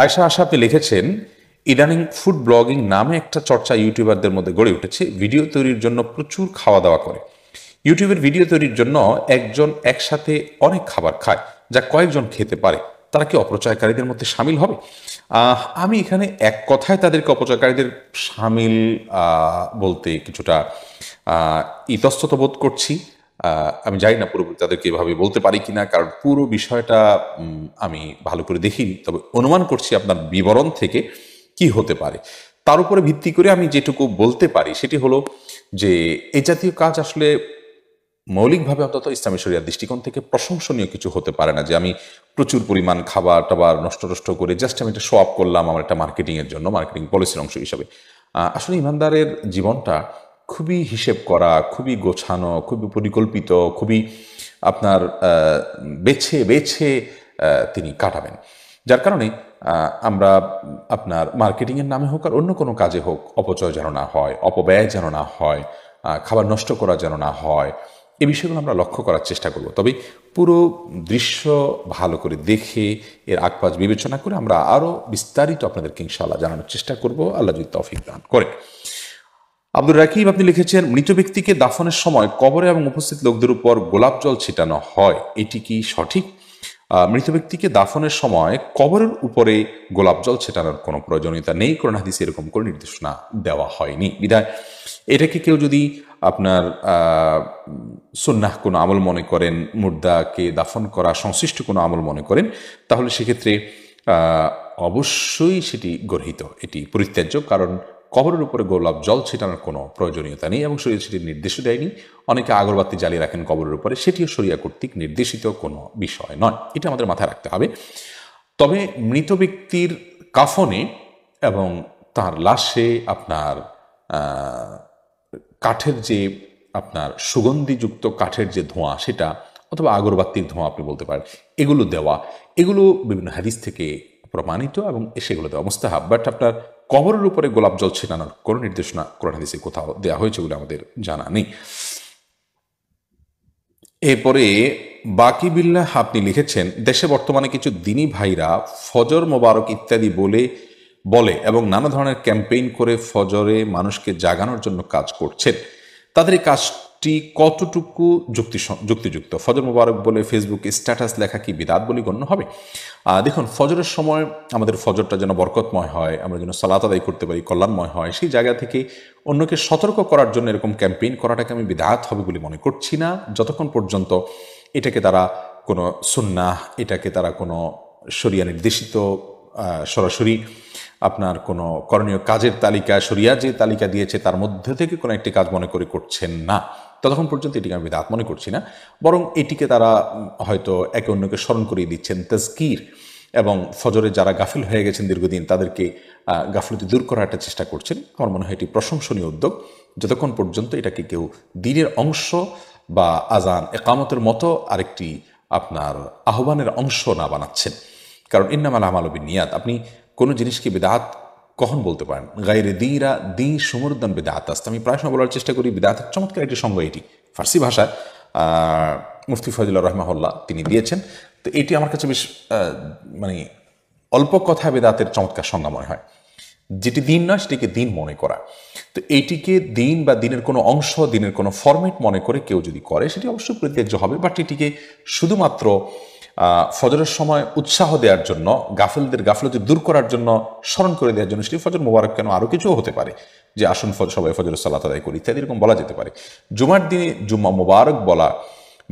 আয়সা আশা আপনি লিখেছেন ইদানিং ফুড ব্লগিং নামে একটা চর্চা ইউটিউবারদের মধ্যে গড়ে উঠেছে ভিডিও তৈরির জন্য প্রচুর খাওয়া দাওয়া করে ইউটিউবের ভিডিও তৈরির জন্য একজন একসাথে অনেক খাবার খায় যা কয়েকজন খেতে পারে তারা কি অপচয়কারীদের মধ্যে সামিল হবে আমি এখানে এক কথায় তাদেরকে অপচয়কারীদের সামিল বলতে কিছুটা ইতস্তত বোধ করছি আমি জানি না পুরোপুরি তাদেরকে এভাবে বলতে পারি কি না কারণ পুরো বিষয়টা আমি ভালো করে দেখিনি তবে অনুমান করছি আপনার বিবরণ থেকে কি হতে পারে তার উপরে ভিত্তি করে আমি যেটুকু বলতে পারি সেটি হলো যে এ জাতীয় কাজ আসলে মৌলিকভাবে অন্তত ইসলামী শরিয়ার দৃষ্টিকোণ থেকে প্রশংসনীয় কিছু হতে পারে না যে আমি প্রচুর পরিমাণ খাবার টাবার নষ্ট নষ্ট করে জাস্ট আমি এটা শো আপ করলাম আমার একটা মার্কেটিংয়ের জন্য মার্কেটিং পলিসির অংশ হিসাবে আসলে ইমানদারের জীবনটা খুবই হিসেব করা খুবই গোছানো খুবই পরিকল্পিত খুবই আপনার বেছে বেছে তিনি কাটাবেন যার কারণে আমরা আপনার মার্কেটিংয়ের নামে হোক আর অন্য কোনো কাজে হোক অপচয় যেন না হয় অপব্যয় যেন না হয় খাবার নষ্ট করা যেন না হয় এ বিষয়গুলো আমরা লক্ষ্য করার চেষ্টা করব তবে পুরো দৃশ্য ভালো করে দেখে এর আগপাজ বিবেচনা করে আমরা আরও বিস্তারিত আপনাদেরকে ইনশাল্লাহ জানানোর চেষ্টা করব আল্লাহ যদি তফিক দান করে আব্দুর রাকিব আপনি লিখেছেন মৃত ব্যক্তিকে দাফনের সময় কবরে এবং উপস্থিত লোকদের উপর গোলাপ জল ছিটানো হয় এটি কি সঠিক মৃত ব্যক্তিকে দাফনের সময় কবরের উপরে গোলাপ জল ছেটানোর কোনো প্রয়োজনীয়তা নেই কোরআন হাদিস এরকম করে নির্দেশনা দেওয়া হয়নি বিধায় এটাকে কেউ যদি আপনার সন্ন্যাহ কোনো আমল মনে করেন মুর্দাকে দাফন করা সংশ্লিষ্ট কোনো আমল মনে করেন তাহলে সেক্ষেত্রে অবশ্যই সেটি গর্হিত এটি পরিত্যাজ্য কারণ কবরের উপরে গোলাপ জল ছিটানোর কোনো প্রয়োজনীয়তা নেই এবং শরীর সেটির নির্দেশ দেয়নি অনেকে আগরবাতি জ্বালিয়ে রাখেন কবরের উপরে সেটিও শরিয়া কর্তৃক নির্দেশিত কোনো বিষয় নয় এটা আমাদের মাথায় রাখতে হবে তবে মৃত ব্যক্তির কাফনে এবং তার লাশে আপনার কাঠের যে আপনার সুগন্ধিযুক্ত কাঠের যে ধোঁয়া সেটা অথবা আগরবাতির ধোঁয়া আপনি বলতে পারেন এগুলো দেওয়া এগুলো বিভিন্ন হাদিস থেকে প্রমাণিত এবং সেগুলো দেওয়া মুস্তাহাব বাট আপনার কবরের উপরে গোলাপ জল ছিটানোর কোনো নির্দেশনা কোরআন হাদিসে কোথাও দেওয়া হয়েছে বলে আমাদের জানা নেই এরপরে বাকি বিল্লাহ আপনি লিখেছেন দেশে বর্তমানে কিছু দিনী ভাইরা ফজর মোবারক ইত্যাদি বলে বলে এবং নানা ধরনের ক্যাম্পেইন করে ফজরে মানুষকে জাগানোর জন্য কাজ করছেন তাদের এই কাজ টি কতটুকু যুক্তি যুক্তিযুক্ত ফজর মোবারক বলে ফেসবুকে স্ট্যাটাস লেখা কি বিদাত বলে গণ্য হবে দেখুন ফজরের সময় আমাদের ফজরটা যেন বরকতময় হয় আমরা যেন সালাত আদায় করতে পারি কল্যাণময় হয় সেই জায়গা থেকে অন্যকে সতর্ক করার জন্য এরকম ক্যাম্পেইন করাটাকে আমি বিদাত হবে বলে মনে করছি না যতক্ষণ পর্যন্ত এটাকে তারা কোনো সুন্নাহ এটাকে তারা কোনো সরিয়া নির্দেশিত সরাসরি আপনার কোনো করণীয় কাজের তালিকা সরিয়া যে তালিকা দিয়েছে তার মধ্যে থেকে কোনো একটি কাজ মনে করে করছেন না ততক্ষণ পর্যন্ত এটিকে আমি বেদাত মনে করছি না বরং এটিকে তারা হয়তো একে অন্যকে স্মরণ করিয়ে দিচ্ছেন তাজকির এবং ফজরে যারা গাফিল হয়ে গেছেন দীর্ঘদিন তাদেরকে গাফিলতি দূর করার একটা চেষ্টা করছেন আমার মনে হয় এটি প্রশংসনীয় উদ্যোগ যতক্ষণ পর্যন্ত এটাকে কেউ দিনের অংশ বা আজান একামতের মতো আরেকটি আপনার আহ্বানের অংশ না বানাচ্ছেন কারণ ইন্নামাল আমালবিন নিয়াদ আপনি কোনো জিনিসকে বেদাত কখন বলতে পারেন গাইরে দিরা দি সুমরুদ্দান বিদাত আস্ত আমি প্রায় সময় বলার চেষ্টা করি বেদাতের চমৎকার একটি সঙ্গ এটি ফার্সি ভাষায় মুফতি ফজলুর রহমাহল্লা তিনি দিয়েছেন তো এটি আমার কাছে বেশ মানে অল্প কথা বেদাতের চমৎকার সংজ্ঞা মনে হয় যেটি দিন নয় সেটিকে দিন মনে করা তো এটিকে দিন বা দিনের কোনো অংশ দিনের কোনো ফরম্যাট মনে করে কেউ যদি করে সেটি অবশ্যই প্রতিহ্য হবে বাট এটিকে শুধুমাত্র ফজরের সময় উৎসাহ দেওয়ার জন্য গাফেলদের গাফলতি দূর করার জন্য স্মরণ করে দেওয়ার জন্য সেটি ফজর মোবারক কেন আরও কিছুও হতে পারে যে আসুন সবাই ফজর সাল্লাহ আদায় করি ইত্যাদি এরকম বলা যেতে পারে জুমার দিনে জুম্মা মোবারক বলা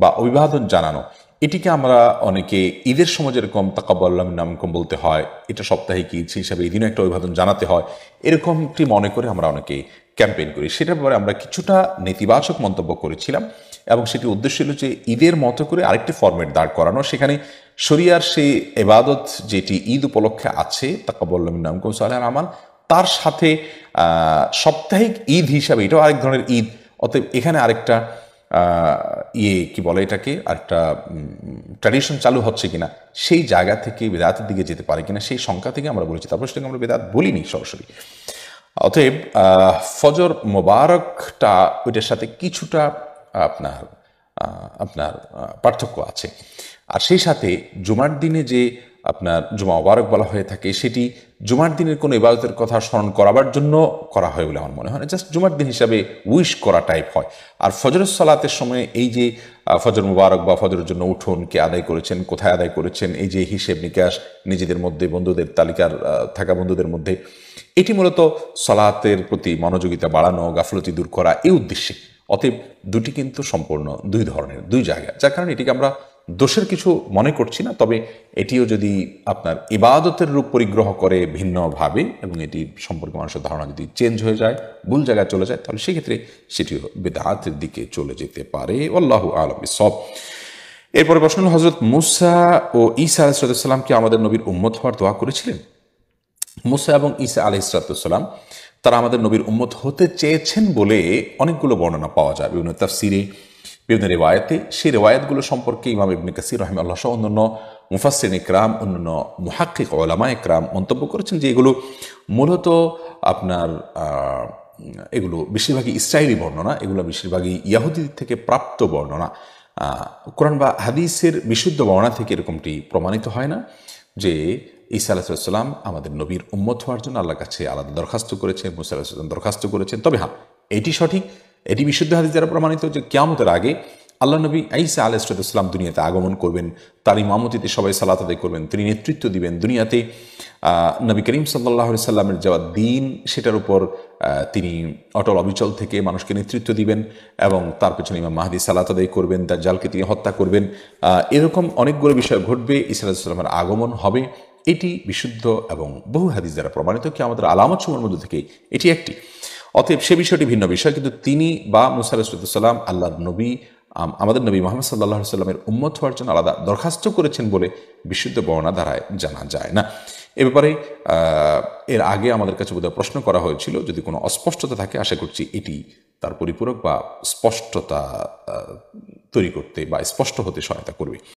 বা অভিবাদন জানানো এটিকে আমরা অনেকে ঈদের সময় যেরকম তাকাবাল্লাম নামকম বলতে হয় এটা সাপ্তাহিক ঈদ হিসাবে এই দিনও একটা অভিবাদন জানাতে হয় এরকমটি মনে করে আমরা অনেকে ক্যাম্পেইন করি সেটার ব্যাপারে আমরা কিছুটা নেতিবাচক মন্তব্য করেছিলাম এবং সেটি উদ্দেশ্য হল যে ঈদের মতো করে আরেকটি ফর্মেট দাঁড় করানো সেখানে শরিয়ার সেই এবাদত যেটি ঈদ উপলক্ষে আছে নাম নামকুম সাল্লাহ আমাল তার সাথে সাপ্তাহিক ঈদ হিসাবে এটাও আরেক ধরনের ঈদ অতএব এখানে আরেকটা ইয়ে কি বলে এটাকে আরেকটা ট্র্যাডিশন চালু হচ্ছে কিনা সেই জায়গা থেকে বেদাতের দিকে যেতে পারে কিনা সেই সংখ্যা থেকে আমরা বলেছি তারপর সেটাকে আমরা বেদাত বলিনি সরাসরি অতএব ফজর মোবারকটা ওইটার সাথে কিছুটা আপনার আপনার পার্থক্য আছে আর সেই সাথে জুমার দিনে যে আপনার জুমা ওবারক বলা হয়ে থাকে সেটি জুমার দিনের কোনো ইবাদতের কথা স্মরণ করাবার জন্য করা হয় বলে আমার মনে হয় না জাস্ট জুমার দিন হিসাবে উইশ করা টাইপ হয় আর ফজরের সলাতের সময় এই যে ফজর মুবারক বা ফজরের জন্য উঠুন কে আদায় করেছেন কোথায় আদায় করেছেন এই যে হিসেব নিকাশ নিজেদের মধ্যে বন্ধুদের তালিকার থাকা বন্ধুদের মধ্যে এটি মূলত সলাতের প্রতি মনোযোগিতা বাড়ানো গাফলতি দূর করা এই উদ্দেশ্যে অতএব দুটি কিন্তু সম্পূর্ণ দুই ধরনের দুই জায়গা যার কারণে এটিকে আমরা দোষের কিছু মনে করছি না তবে এটিও যদি আপনার ইবাদতের রূপ পরিগ্রহ করে ভিন্নভাবে এবং এটি সম্পর্কে মানুষের ধারণা যদি চেঞ্জ হয়ে যায় ভুল জায়গায় চলে যায় তাহলে সেক্ষেত্রে সেটিও বেদাতের দিকে চলে যেতে পারে আল্লাহ আলম সব এরপরে প্রশ্ন হজরত মুসা ও ইসা কি আমাদের নবীর উম্মত হওয়ার দোয়া করেছিলেন মুসা এবং ইসা আলহিসাম তারা আমাদের নবীর উম্মত হতে চেয়েছেন বলে অনেকগুলো বর্ণনা পাওয়া যায় বিভিন্ন তাফসিরে বিভিন্ন রেওয়ায়তে সেই রেওয়ায়তগুলো সম্পর্কে ইমাম ইবনে কাসির রহম আল্লাহ সহ অন্যান্য মুফাসিন ইকরাম অন্যান্য মুহাক্কিক ওলামা ইকরাম মন্তব্য করেছেন যে এগুলো মূলত আপনার এগুলো বেশিরভাগই ইসরায়েলি বর্ণনা এগুলো বেশিরভাগই ইয়াহুদি থেকে প্রাপ্ত বর্ণনা কোরআন বা হাদিসের বিশুদ্ধ বর্ণনা থেকে এরকমটি প্রমাণিত হয় না যে ঈসা আলাহিসাল্লাম আমাদের নবীর উম্মত হওয়ার জন্য আল্লাহর কাছে আলাদা দরখাস্ত করেছেন মুসা আলাহিসাম দরখাস্ত করেছেন তবে হ্যাঁ এটি সঠিক এটি বিশুদ্ধ হাদিস দ্বারা প্রমাণিত যে কেয়ামতের আগে আল্লাহ নবী আইসা আলাহিসাম দুনিয়াতে আগমন করবেন তার ইমামতিতে সবাই সালাত আদায় করবেন তিনি নেতৃত্ব দিবেন দুনিয়াতে নবী করিম সাল্লাহ সাল্লামের যাওয়া দিন সেটার উপর তিনি অটল অবিচল থেকে মানুষকে নেতৃত্ব দিবেন এবং তার পেছনে ইমাম মাহাদি সালাত আদায় করবেন তার জালকে তিনি হত্যা করবেন এরকম অনেকগুলো বিষয় ঘটবে ইসা আলাহিসাল্লামের আগমন হবে এটি বিশুদ্ধ এবং বহু হাদিস দ্বারা প্রমাণিত কি আমাদের আলামত সময়ের মধ্যে থেকে এটি একটি অতএব সে বিষয়টি ভিন্ন বিষয় কিন্তু তিনি বা মুসা আলাহিসাল্লাম আল্লাহর নবী আমাদের নবী মোহাম্মদ সাল্লাহ সাল্লামের উম্মত হওয়ার জন্য আলাদা দরখাস্ত করেছেন বলে বিশুদ্ধ বর্ণা দ্বারায় জানা যায় না এ ব্যাপারে এর আগে আমাদের কাছে বোধহয় প্রশ্ন করা হয়েছিল যদি কোনো অস্পষ্টতা থাকে আশা করছি এটি তার পরিপূরক বা স্পষ্টতা তৈরি করতে বা স্পষ্ট হতে সহায়তা করবে